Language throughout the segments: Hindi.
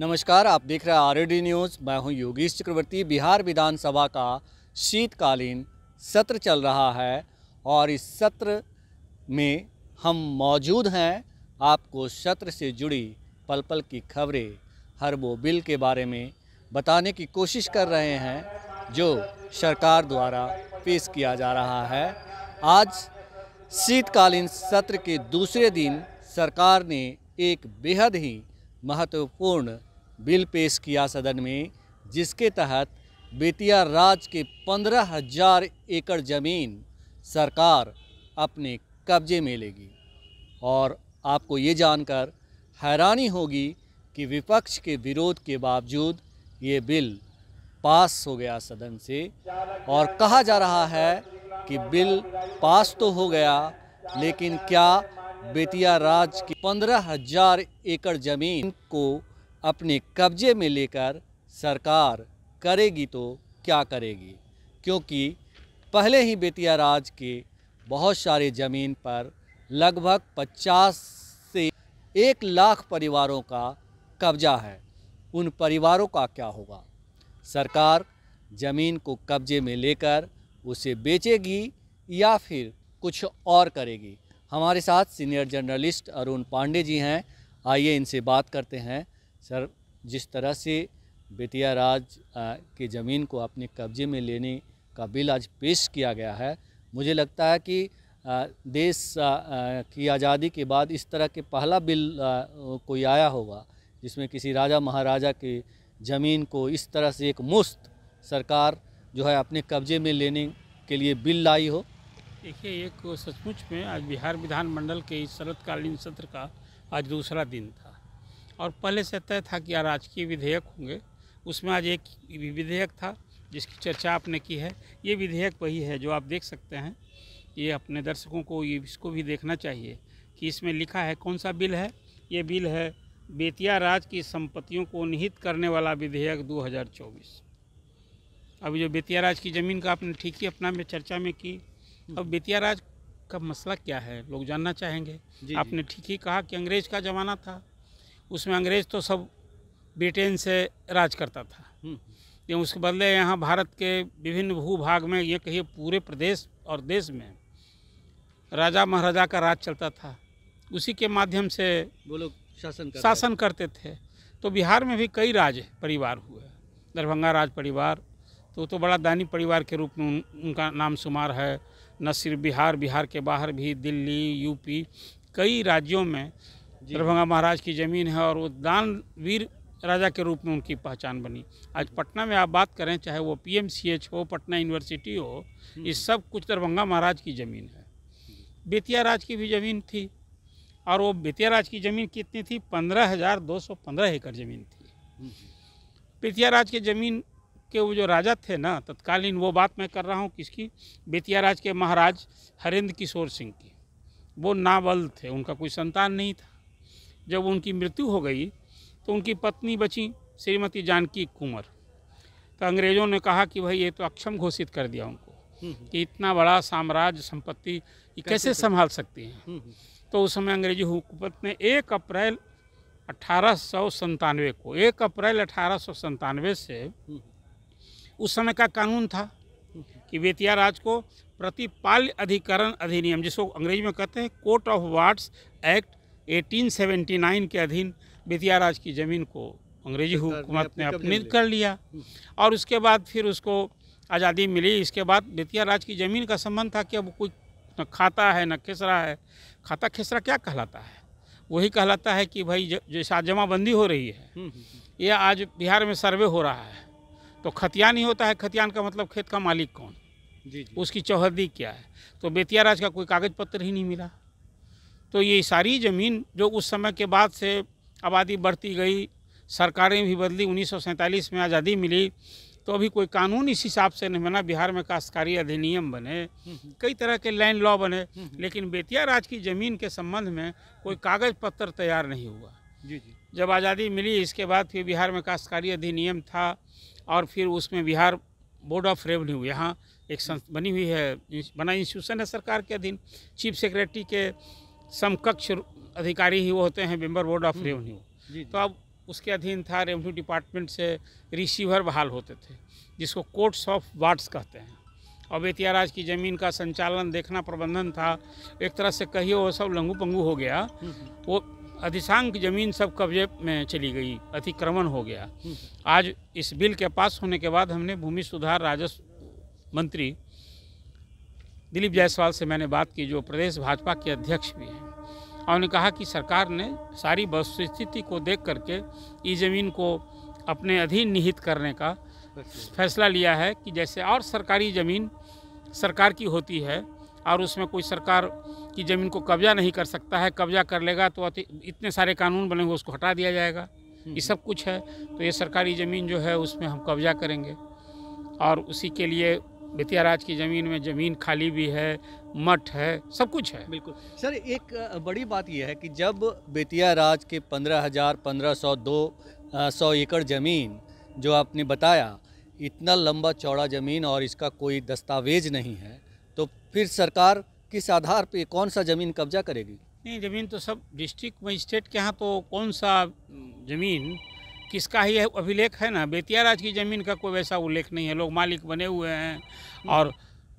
नमस्कार आप देख रहे हैं आर न्यूज़ मैं हूं योगेश चक्रवर्ती बिहार विधानसभा का शीतकालीन सत्र चल रहा है और इस सत्र में हम मौजूद हैं आपको सत्र से जुड़ी पल पल की खबरें हर वो बिल के बारे में बताने की कोशिश कर रहे हैं जो सरकार द्वारा पेश किया जा रहा है आज शीतकालीन सत्र के दूसरे दिन सरकार ने एक बेहद ही महत्वपूर्ण बिल पेश किया सदन में जिसके तहत बेतिया राज के पंद्रह हजार एकड़ ज़मीन सरकार अपने कब्जे में लेगी और आपको ये जानकर हैरानी होगी कि विपक्ष के विरोध के बावजूद ये बिल पास हो गया सदन से और कहा जा रहा है कि बिल पास तो हो गया लेकिन क्या बेतिया राज की पंद्रह हजार एकड़ ज़मीन को अपने कब्जे में लेकर सरकार करेगी तो क्या करेगी क्योंकि पहले ही बेतिया राज के बहुत सारे ज़मीन पर लगभग 50 से एक लाख परिवारों का कब्जा है उन परिवारों का क्या होगा सरकार ज़मीन को कब्जे में लेकर उसे बेचेगी या फिर कुछ और करेगी हमारे साथ सीनियर जर्नलिस्ट अरुण पांडे जी हैं आइए इनसे बात करते हैं सर जिस तरह से बेतिया राज की ज़मीन को अपने कब्जे में लेने का बिल आज पेश किया गया है मुझे लगता है कि देश की आज़ादी के बाद इस तरह के पहला बिल कोई आया होगा जिसमें किसी राजा महाराजा की ज़मीन को इस तरह से एक मुफ्त सरकार जो है अपने कब्जे में लेने के लिए बिल लाई हो देखिए एक सचमुच में आज बिहार विधानमंडल के इस शरतकालीन सत्र का आज दूसरा दिन था और पहले से तय था कि अराजकीय विधेयक होंगे उसमें आज एक विधेयक था जिसकी चर्चा आपने की है ये विधेयक वही है जो आप देख सकते हैं ये अपने दर्शकों को ये इसको भी देखना चाहिए कि इसमें लिखा है कौन सा बिल है ये बिल है बेतिया राज की संपत्तियों को निहित करने वाला विधेयक 2024 अभी जो बेतिया राज की ज़मीन का आपने ठीक ही अपना में चर्चा में की अब हम्म। बेतिया राज का मसला क्या है लोग जानना चाहेंगे जी, आपने ठीक ही कहा कि अंग्रेज़ का ज़माना था उसमें अंग्रेज़ तो सब ब्रिटेन से राज करता था हम्म। लेकिन उसके बदले यहाँ भारत के विभिन्न भूभाग में ये कहिए पूरे प्रदेश और देश में राजा महाराजा का राज चलता था उसी के माध्यम से वो लोग शासन कर शासन करते थे तो बिहार में भी कई राज परिवार हुए दरभंगा राज परिवार तो तो बड़ा दानी परिवार के रूप में उन, उनका नाम शुमार है न सिर्फ बिहार बिहार के बाहर भी दिल्ली यूपी कई राज्यों में दरभंगा महाराज की ज़मीन है और वो दानवीर राजा के रूप में उनकी पहचान बनी आज पटना में आप बात करें चाहे वो पीएमसीएच हो पटना यूनिवर्सिटी हो ये हम्म। सब कुछ दरभंगा महाराज की ज़मीन है बेतिया राज की भी ज़मीन थी और वो बेतिया राज की ज़मीन कितनी थी पंद्रह हज़ार दो सौ पंद्रह एकड़ ज़मीन थी हम्म। बेतिया राज के ज़मीन के वो जो राजा थे ना तत्कालीन वो बात मैं कर रहा हूँ किसकी बेतिया राज के महाराज हरेंद्र किशोर सिंह की वो नावल थे उनका कोई संतान नहीं था जब उनकी मृत्यु हो गई तो उनकी पत्नी बची श्रीमती जानकी कुंवर तो अंग्रेज़ों ने कहा कि भाई ये तो अक्षम घोषित कर दिया उनको हम्म, हम्म। कि इतना बड़ा साम्राज्य संपत्ति कैसे संभाल सकती हैं हम्म, तो उस समय अंग्रेजी हुकूमत ने एक अप्रैल अठारह को एक अप्रैल अठारह से उस समय का कानून था कि बेतिया राज को प्रतिपाल अधिकरण अधिनियम जिसको अंग्रेजी में कहते हैं कोर्ट ऑफ वार्ड्स एक्ट 1879 के अधीन बेतिया राज की ज़मीन को अंग्रेजी हुकूमत ने अपनी कर लिया हम्म। और उसके बाद फिर उसको आज़ादी मिली इसके बाद बेतिया राज की ज़मीन का संबंध था कि अब कोई न खाता है न खेसरा है खाता खेसरा क्या कहलाता है वही कहलाता है कि भाई जैसा जमाबंदी हो रही है हम्म, हम्म, यह आज बिहार में सर्वे हो रहा है तो खतियान ही होता है खतियान का मतलब खेत का मालिक कौन जी जी। उसकी चौहदी क्या है तो बेतिया राज का कोई कागज़ पत्र ही नहीं मिला तो ये सारी ज़मीन जो उस समय के बाद से आबादी बढ़ती गई सरकारें भी बदली उन्नीस में आज़ादी मिली तो अभी कोई कानून इस हिसाब से नहीं बना बिहार में काश्तकारी अधिनियम बने कई तरह के लैंड लॉ बने लेकिन बेतिया राज की ज़मीन के संबंध में कोई कागज़ पत्र तैयार नहीं हुआ जी जी जब आज़ादी मिली इसके बाद फिर बिहार में काश्तकारी अधिनियम था और फिर उसमें बिहार बोर्ड ऑफ रेवन्यू यहाँ एक बनी हुई है बना इंस्टीट्यूशन है सरकार के अधीन चीफ सेक्रेटरी के समकक्ष अधिकारी ही वो होते हैं member board of hmm. Revenue तो अब उसके अधीन था रेवन्यू डिपार्टमेंट से रिसीवर बहाल होते थे जिसको कोर्ट्स ऑफ वार्ड्स कहते हैं और बेतियाराज की ज़मीन का संचालन देखना प्रबंधन था एक तरह से कहिए वो सब लंगू पंगू हो गया हम्म, हम्म। वो अधिशांक जमीन सब कब्जे में चली गई अतिक्रमण हो गया आज इस बिल के पास होने के बाद हमने भूमि सुधार राजस्व मंत्री दिलीप जायसवाल से मैंने बात की जो प्रदेश भाजपा के अध्यक्ष भी हैं और उन्होंने कहा कि सरकार ने सारी वस्तुस्थिति को देख करके इस ज़मीन को अपने अधीन निहित करने का फैसला लिया है कि जैसे और सरकारी ज़मीन सरकार की होती है और उसमें कोई सरकार की ज़मीन को कब्जा नहीं कर सकता है कब्जा कर लेगा तो इतने सारे कानून बनेंगे उसको हटा दिया जाएगा ये सब कुछ है तो ये सरकारी ज़मीन जो है उसमें हम कब्जा करेंगे और उसी के लिए बेतिया राज की ज़मीन में ज़मीन खाली भी है मठ है सब कुछ है बिल्कुल सर एक बड़ी बात यह है कि जब बेतिया राज के पंद्रह हज़ार पंद्रह सौ दो सौ एकड़ ज़मीन जो आपने बताया इतना लंबा चौड़ा ज़मीन और इसका कोई दस्तावेज नहीं है तो फिर सरकार किस आधार पे कौन सा ज़मीन कब्जा करेगी नहीं ज़मीन तो सब डिस्ट्रिक्ट मजिस्ट्रेट के यहाँ तो कौन सा ज़मीन किसका ही अभिलेख है ना बेतिया राज की ज़मीन का कोई वैसा उल्लेख नहीं है लोग मालिक बने हुए हैं और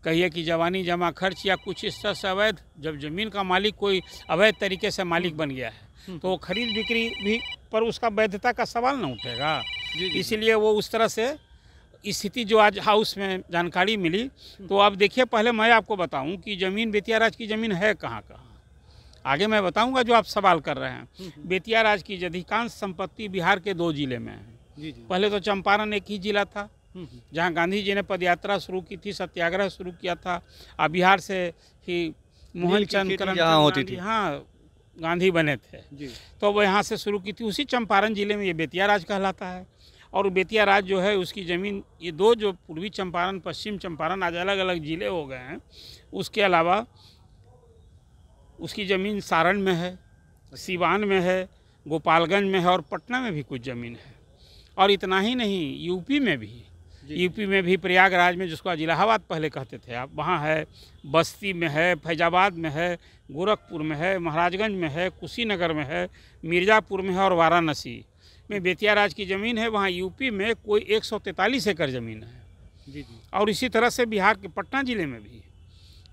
कहिए कि जवानी जमा खर्च या कुछ इस तरह से अवैध जब ज़मीन का मालिक कोई अवैध तरीके से मालिक बन गया है हम्म। तो खरीद बिक्री भी पर उसका वैधता का सवाल ना उठेगा इसीलिए वो उस तरह से स्थिति जो आज हाउस में जानकारी मिली तो हम्म। आप देखिए पहले मैं आपको बताऊं कि ज़मीन बेतिया राज की ज़मीन है कहाँ कहाँ आगे मैं बताऊंगा जो आप सवाल कर रहे हैं हम्म, हम्म। बेतिया राज की अधिकांश संपत्ति बिहार के दो जिले में है पहले तो चंपारण एक ही जिला था हम्म, जहाँ गांधी जी ने पदयात्रा शुरू की थी सत्याग्रह शुरू किया था और बिहार से ही मोहन चंद होती थी हाँ गांधी बने थे तो वो यहाँ से शुरू की थी उसी चंपारण जिले में ये बेतिया राज कहलाता है और बेतिया राज जो है उसकी ज़मीन ये दो जो पूर्वी चंपारण पश्चिम चंपारण आज अलग अलग ज़िले हो गए हैं उसके अलावा उसकी ज़मीन सारण में है सिवान में है गोपालगंज में है और पटना में भी कुछ ज़मीन है और इतना ही नहीं यूपी में भी यूपी में भी प्रयागराज में जिसको इलाहाबाद पहले कहते थे आप वहाँ है बस्ती में है फैजाबाद में है गोरखपुर में है महाराजगंज में है कुशीनगर में है मिर्ज़ापुर में है और वाराणसी में बेतिया राज की ज़मीन है वहाँ यूपी में कोई एक एकड़ ज़मीन है जी जी और इसी तरह से बिहार के पटना ज़िले में भी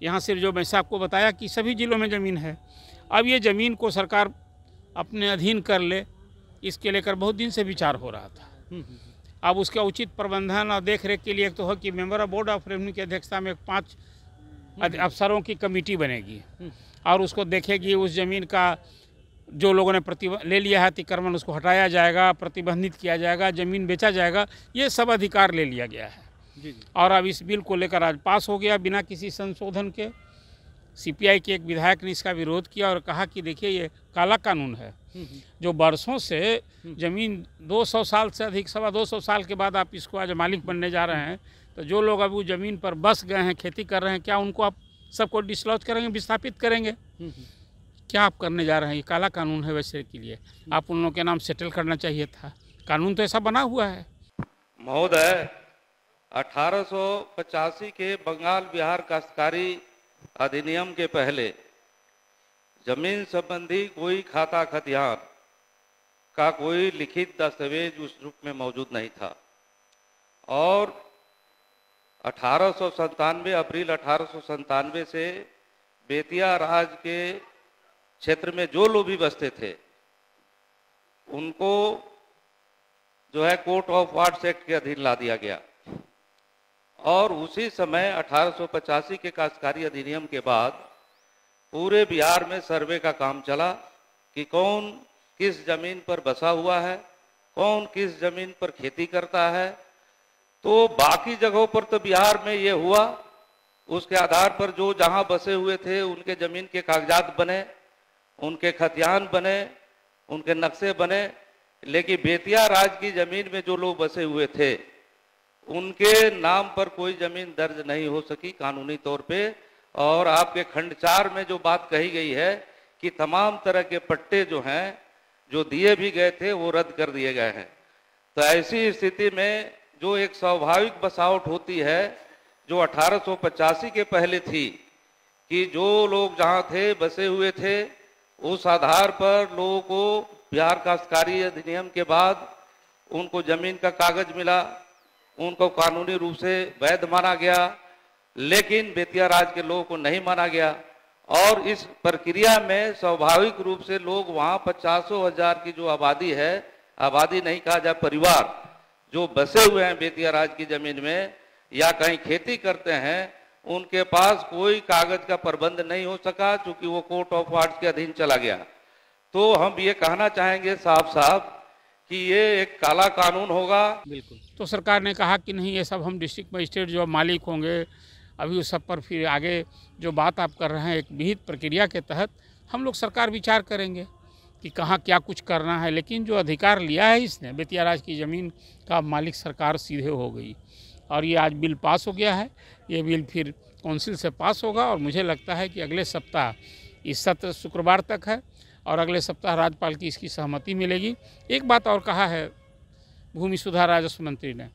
यहाँ से जो मैं आपको बताया कि सभी ज़िलों में ज़मीन है अब ये ज़मीन को सरकार अपने अधीन कर ले इसके लेकर बहुत दिन से विचार हो रहा था हम्म, हम्म, हम्म। अब उसका उचित प्रबंधन और देख रेख के लिए एक तो है कि member of board of revenue की अध्यक्षता में पाँच अफसरों की कमेटी बनेगी और उसको देखेगी उस ज़मीन का जो लोगों ने प्रति ले लिया है अतिक्रमण उसको हटाया जाएगा प्रतिबंधित किया जाएगा ज़मीन बेचा जाएगा ये सब अधिकार ले लिया गया है और अब इस बिल को लेकर आज पास हो गया बिना किसी संशोधन के सीपीआई के एक विधायक ने इसका विरोध किया और कहा कि देखिए ये काला कानून है हम्म, हम्म। जो बरसों से हम्म। जमीन 200 साल से अधिक सवा 200 साल के बाद आप इसको आज मालिक बनने जा रहे हैं तो जो लोग अब ज़मीन पर बस गए हैं खेती कर रहे हैं क्या उनको आप सबको डिसलॉज करेंगे विस्थापित करेंगे क्या आप करने जा रहे हैं ये काला कानून है वैसे के लिए आप उन लोगों के नाम सेटल करना चाहिए था कानून तो ऐसा बना हुआ है महोदय अठारह के बंगाल बिहार काश्तकारी अधिनियम के पहले जमीन संबंधी कोई खाता खतियान का कोई लिखित दस्तावेज उस रूप में मौजूद नहीं था और अठारह अप्रैल अठारह से बेतिया राज के क्षेत्र में जो लोग भी बसते थे उनको जो है कोर्ट ऑफ वार्ड्स एक्ट के अधीन ला दिया गया और उसी समय अठारह के काशकारी अधिनियम के बाद पूरे बिहार में सर्वे का काम चला कि कौन किस जमीन पर बसा हुआ है कौन किस जमीन पर खेती करता है तो बाकी जगहों पर तो बिहार में ये हुआ उसके आधार पर जो जहां बसे हुए थे उनके जमीन के कागजात बने उनके खतियान बने उनके नक्शे बने लेकिन बेतिया राज की जमीन में जो लोग बसे हुए थे उनके नाम पर कोई जमीन दर्ज नहीं हो सकी कानूनी तौर पे और आपके खंड चार में जो बात कही गई है कि तमाम तरह के पट्टे जो हैं जो दिए भी गए थे वो रद्द कर दिए गए हैं तो ऐसी स्थिति में जो एक स्वाभाविक बसावट होती है जो अठारह के पहले थी कि जो लोग जहाँ थे बसे हुए थे उस आधार पर लोगों को बिहार काश्तकारी अधिनियम के बाद उनको जमीन का कागज मिला उनको कानूनी रूप से वैध माना गया लेकिन बेतिया राज के लोगों को नहीं माना गया और इस प्रक्रिया में स्वाभाविक रूप से लोग वहाँ पचासों हजार की जो आबादी है आबादी नहीं कहा जाए परिवार जो बसे हुए हैं बेतिया राज की जमीन में या कहीं खेती करते हैं उनके पास कोई कागज का प्रबंध नहीं हो सका क्योंकि वो कोर्ट ऑफ वार्ड के अधीन चला गया तो हम ये कहना चाहेंगे साफ साफ कि ये एक काला कानून होगा बिल्कुल तो सरकार ने कहा कि नहीं ये सब हम डिस्ट्रिक्ट मजिस्ट्रेट जो मालिक होंगे अभी उस सब पर फिर आगे जो बात आप कर रहे हैं एक विहित प्रक्रिया के तहत हम लोग सरकार विचार करेंगे कि कहाँ क्या कुछ करना है लेकिन जो अधिकार लिया है इसने बेतिया राज की ज़मीन का मालिक सरकार सीधे हो गई और ये आज बिल पास हो गया है ये बिल फिर काउंसिल से पास होगा और मुझे लगता है कि अगले सप्ताह इस सत्र शुक्रवार तक है और अगले सप्ताह राज्यपाल की इसकी सहमति मिलेगी एक बात और कहा है भूमि सुधार राजस्व मंत्री ने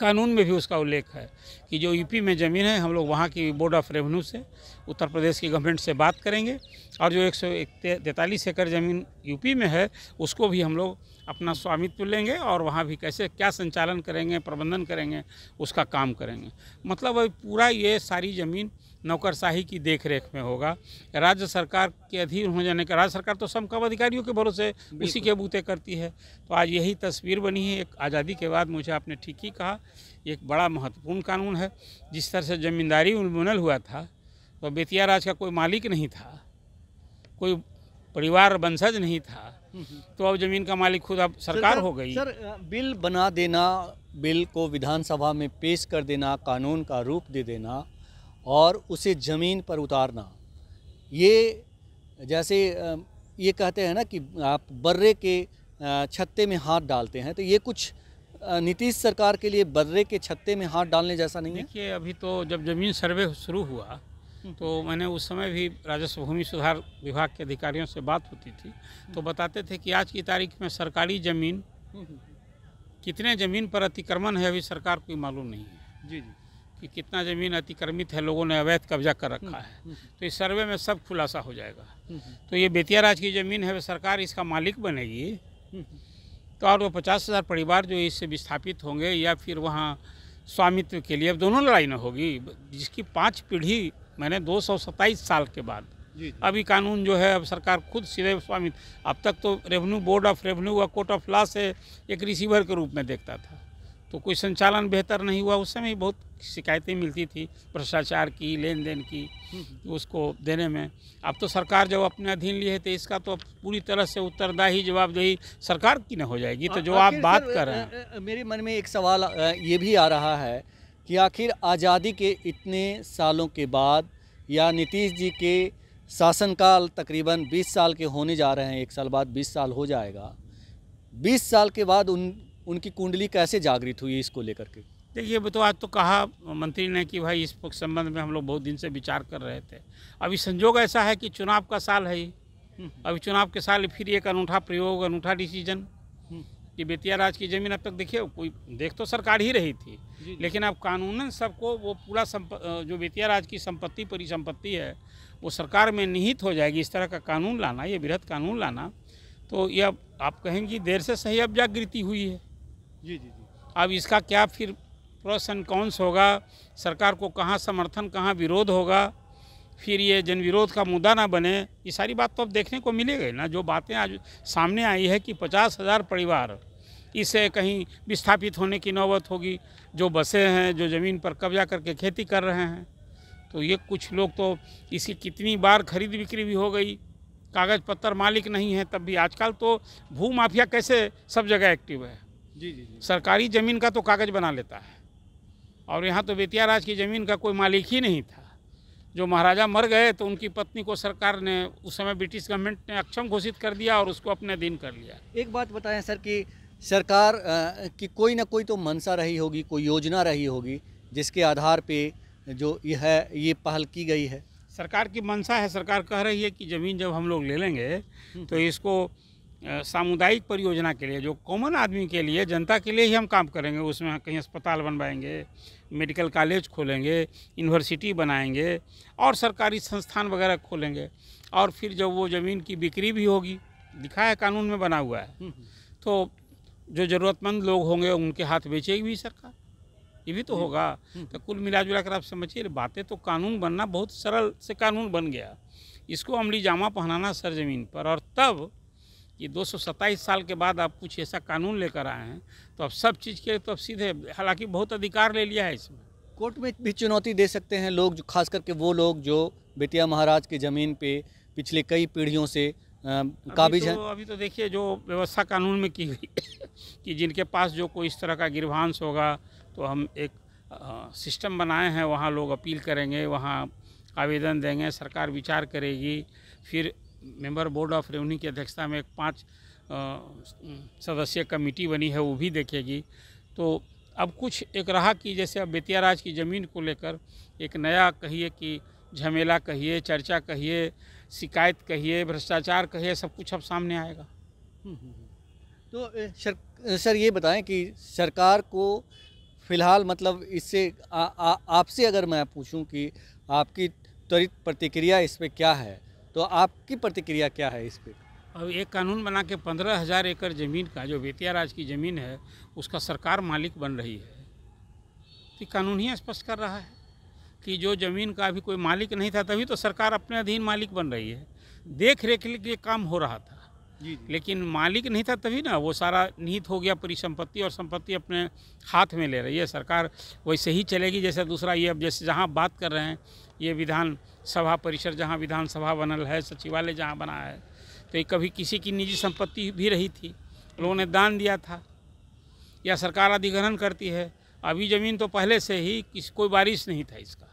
कानून में भी उसका उल्लेख है कि जो यूपी में ज़मीन है हम लोग वहाँ की बोर्ड ऑफ रेवेन्यू से उत्तर प्रदेश की गवर्नमेंट से बात करेंगे और जो एक सौ तैंतालीस एकड़ ज़मीन यूपी में है उसको भी हम लोग अपना स्वामित्व लेंगे और वहाँ भी कैसे क्या संचालन करेंगे प्रबंधन करेंगे उसका काम करेंगे मतलब पूरा ये सारी ज़मीन नौकरशाही की देखरेख में होगा राज्य सरकार के अधीन हो जाने का राज्य सरकार तो समकम अधिकारियों के भरोसे उसी के बूते करती है तो आज यही तस्वीर बनी है एक आज़ादी के बाद मुझे आपने ठीक ही कहा एक बड़ा महत्वपूर्ण कानून है जिस तरह से जमींदारी उन्मूलन हुआ था तो बेतिया राज का कोई मालिक नहीं था कोई परिवार वंशज नहीं था हम्म, हम्म। तो अब जमीन का मालिक खुद अब सरकार हो गई सर बिल बना देना बिल को विधानसभा में पेश कर देना कानून का रूप दे देना और उसे ज़मीन पर उतारना ये जैसे ये कहते हैं ना कि आप बर्रे के छत्ते में हाथ डालते हैं तो ये कुछ नीतीश सरकार के लिए बर्रे के छत्ते में हाथ डालने जैसा नहीं है देखिए अभी तो जब ज़मीन सर्वे शुरू हुआ हम्म। तो मैंने उस समय भी राजस्व भूमि सुधार विभाग के अधिकारियों से बात होती थी हम्म। तो बताते थे कि आज की तारीख में सरकारी ज़मीन हम्म, कितने ज़मीन पर अतिक्रमण है अभी सरकार को मालूम नहीं है जी जी कि कितना ज़मीन अतिक्रमित है लोगों ने अवैध कब्जा कर रखा है हम्म, हम्म, तो इस सर्वे में सब खुलासा हो जाएगा हम्म, तो ये बेतिया राज की ज़मीन है सरकार इसका मालिक बनेगी तो और वो पचास हज़ार परिवार जो इससे विस्थापित होंगे या फिर वहाँ स्वामित्व के लिए अब दोनों लड़ाई ना होगी जिसकी पाँच पीढ़ी मैंने दो सौ सत्ताईस साल के बाद अभी कानून जो है अब सरकार खुद सीधे स्वामित्व अब तक तो रेवेन्यू बोर्ड ऑफ रेवेन्यू व कोर्ट ऑफ लॉ से एक रिसीवर के रूप में देखता था तो कोई संचालन बेहतर नहीं हुआ उस समय बहुत शिकायतें मिलती थी भ्रष्टाचार की लेन देन की उसको देने में अब तो सरकार जब अपने अधीन लिए है तो इसका तो पूरी तरह से उत्तरदायी जवाबदेही सरकार की न हो जाएगी तो जो आप बात कर रहे हैं मेरे मन में एक सवाल ये भी आ रहा है कि आखिर आज़ादी के इतने सालों के बाद या नीतीश जी के शासनकाल तकरीबन 20 साल के होने जा रहे हैं एक साल बाद 20 साल हो जाएगा 20 साल के बाद उन उनकी कुंडली कैसे जागृत हुई इसको लेकर के देखिए तो आज तो कहा मंत्री ने कि भाई इस संबंध में हम लोग बहुत दिन से विचार कर रहे थे अभी संजोग ऐसा है कि चुनाव का साल है ही अभी चुनाव के साल फिर एक अनूठा प्रयोग अनूठा डिसीजन कि बेतिया राज की ज़मीन अब तक देखिए कोई देख तो सरकार ही रही थी लेकिन अब कानूनन सबको वो पूरा जो बेतिया राज की संपत्ति परिसंपत्ति है वो सरकार में निहित हो जाएगी इस तरह का कानून लाना ये वृहद कानून लाना तो यह आप कहेंगी देर से सही अब जागृति हुई है जी जी जी अब इसका क्या फिर प्रोस एंड कौनस होगा सरकार को कहाँ समर्थन कहाँ विरोध होगा फिर ये जन विरोध का मुद्दा ना बने ये सारी बात तो अब देखने को मिलेगी ना जो बातें आज सामने आई है कि पचास हज़ार परिवार इसे कहीं विस्थापित होने की नौबत होगी जो बसे हैं जो ज़मीन पर कब्जा करके खेती कर रहे हैं तो ये कुछ लोग तो इसकी कितनी बार खरीद बिक्री भी हो गई कागज़ पत्तर मालिक नहीं है तब भी आजकल तो भू माफिया कैसे सब जगह एक्टिव है जी जी सरकारी ज़मीन का तो कागज़ बना लेता है और यहाँ तो बेतिया राज की ज़मीन का कोई मालिक ही नहीं था जो महाराजा मर गए तो उनकी पत्नी को सरकार ने उस समय ब्रिटिश गवर्नमेंट ने अक्षम घोषित कर दिया और उसको अपने दिन कर लिया एक बात बताएं सर कि सरकार की कोई ना कोई तो मंशा रही होगी कोई योजना रही होगी जिसके आधार पे जो यह है ये पहल की गई है सरकार की मंशा है सरकार कह रही है कि ज़मीन जब हम लोग ले लेंगे हम्म। तो इसको सामुदायिक परियोजना के लिए जो कॉमन आदमी के लिए जनता के लिए ही हम काम करेंगे उसमें कहीं अस्पताल बनवाएंगे मेडिकल कॉलेज खोलेंगे यूनिवर्सिटी बनाएंगे और सरकारी संस्थान वगैरह खोलेंगे और फिर जब वो ज़मीन की बिक्री भी होगी लिखा है कानून में बना हुआ है हम्म, तो जो ज़रूरतमंद लोग होंगे उनके हाथ बेचेगी भी सरकार ये भी तो होगा हम्म। तो कुल मिला जुला कर आप समझिए बातें तो कानून बनना बहुत सरल से कानून बन गया इसको अमली जामा पहनाना सरजमीन पर और तब ये दो साल के बाद आप कुछ ऐसा कानून लेकर आए हैं तो अब सब चीज़ के तो अब सीधे हालांकि बहुत अधिकार ले लिया है इसमें कोर्ट में भी चुनौती दे सकते हैं लोग जो खास करके वो लोग जो बेतिया महाराज की ज़मीन पे पिछले कई पीढ़ियों से काबिज है तो, अभी तो देखिए जो व्यवस्था कानून में की गई कि जिनके पास जो कोई इस तरह का गिरभांश होगा तो हम एक आ, सिस्टम बनाए हैं वहाँ लोग अपील करेंगे वहाँ आवेदन देंगे सरकार विचार करेगी फिर मेंबर बोर्ड ऑफ रेवन्यू की अध्यक्षता में एक पाँच सदस्यीय कमेटी बनी है वो भी देखेगी तो अब कुछ एक रहा कि जैसे अब बेतिया राज की ज़मीन को लेकर एक नया कहिए कि झमेला कहिए चर्चा कहिए शिकायत कहिए भ्रष्टाचार कहिए सब कुछ अब सामने आएगा हम्म, हम्म, हम्म। तो सर सर ये बताएं कि सरकार को फिलहाल मतलब इससे आपसे अगर मैं पूछूं कि आपकी त्वरित प्रतिक्रिया इस पर क्या है तो आपकी प्रतिक्रिया क्या है इस पर अब एक कानून बना के पंद्रह हज़ार एकड़ ज़मीन का जो बेतिया राज की ज़मीन है उसका सरकार मालिक बन रही है तो कानून ही स्पष्ट कर रहा है कि जो ज़मीन का अभी कोई मालिक नहीं था तभी तो सरकार अपने अधीन मालिक बन रही है देख रेख के लिए काम हो रहा था लेकिन मालिक नहीं था तभी ना वो सारा निहित हो गया परिसंपत्ति और संपत्ति अपने हाथ में ले रही है सरकार वैसे ही चलेगी जैसे दूसरा ये अब जैसे जहाँ बात कर रहे हैं ये विधान सभा परिसर जहाँ विधानसभा बनल है सचिवालय जहाँ बना है तो ये कभी किसी की निजी संपत्ति भी रही थी लोगों ने दान दिया था या सरकार अधिग्रहण करती है अभी ज़मीन तो पहले से ही किस कोई बारिश नहीं था इसका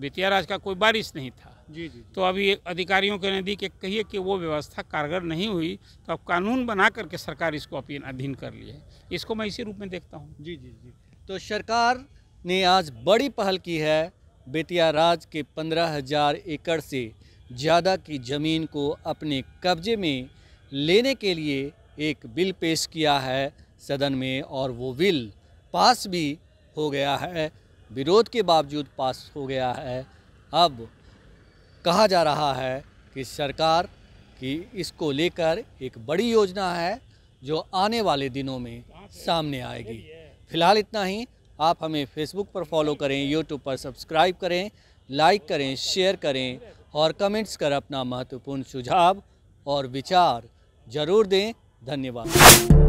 बेतिया राज का कोई बारिश नहीं था जी जी तो अभी अधिकारियों के नदी के कहिए कि वो व्यवस्था कारगर नहीं हुई तो अब कानून बना करके सरकार इसको अधीन कर लिए इसको मैं इसी रूप में देखता हूँ जी जी जी तो सरकार ने आज बड़ी पहल की है बेतिया राज के पंद्रह हज़ार एकड़ से ज़्यादा की ज़मीन को अपने कब्जे में लेने के लिए एक बिल पेश किया है सदन में और वो बिल पास भी हो गया है विरोध के बावजूद पास हो गया है अब कहा जा रहा है कि सरकार की इसको लेकर एक बड़ी योजना है जो आने वाले दिनों में सामने आएगी फिलहाल इतना ही आप हमें फेसबुक पर फॉलो करें यूट्यूब पर सब्सक्राइब करें लाइक करें शेयर करें और कमेंट्स कर अपना महत्वपूर्ण सुझाव और विचार ज़रूर दें धन्यवाद